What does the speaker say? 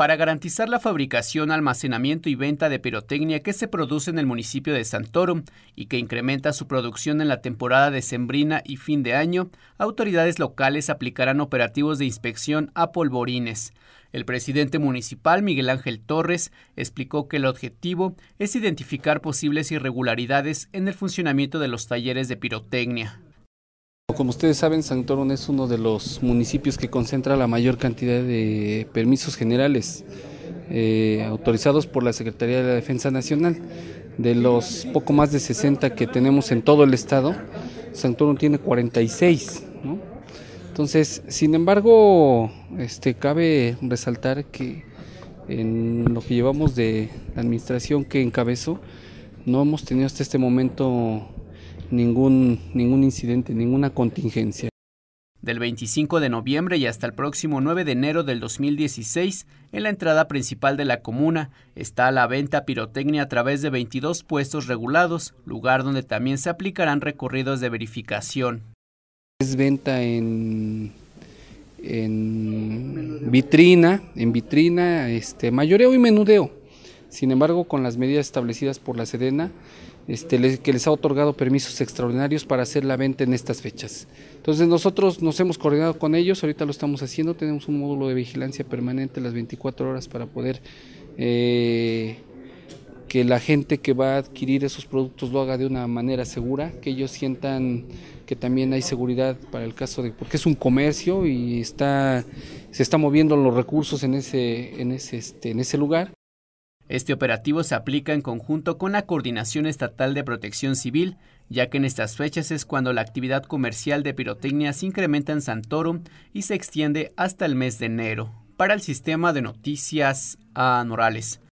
para garantizar la fabricación, almacenamiento y venta de pirotecnia que se produce en el municipio de Santorum y que incrementa su producción en la temporada de sembrina y fin de año, autoridades locales aplicarán operativos de inspección a polvorines. El presidente municipal, Miguel Ángel Torres, explicó que el objetivo es identificar posibles irregularidades en el funcionamiento de los talleres de pirotecnia. Como ustedes saben, Santorón es uno de los municipios que concentra la mayor cantidad de permisos generales eh, autorizados por la Secretaría de la Defensa Nacional. De los poco más de 60 que tenemos en todo el estado, Santorón tiene 46. Entonces, sin embargo, este, cabe resaltar que en lo que llevamos de la administración que encabezó, no hemos tenido hasta este momento ningún, ningún incidente, ninguna contingencia. Del 25 de noviembre y hasta el próximo 9 de enero del 2016, en la entrada principal de la comuna, está la venta pirotecnia a través de 22 puestos regulados, lugar donde también se aplicarán recorridos de verificación. Es venta en, en vitrina, en vitrina, este, mayoreo y menudeo sin embargo, con las medidas establecidas por la Sedena, este, que les ha otorgado permisos extraordinarios para hacer la venta en estas fechas. Entonces nosotros nos hemos coordinado con ellos, ahorita lo estamos haciendo, tenemos un módulo de vigilancia permanente las 24 horas para poder eh, que la gente que va a adquirir esos productos lo haga de una manera segura, que ellos sientan que también hay seguridad para el caso de porque es un comercio y está se está moviendo los recursos en ese en ese este, en ese lugar. Este operativo se aplica en conjunto con la Coordinación Estatal de Protección Civil, ya que en estas fechas es cuando la actividad comercial de pirotecnia se incrementa en Santorum y se extiende hasta el mes de enero. Para el sistema de noticias anorales. Ah,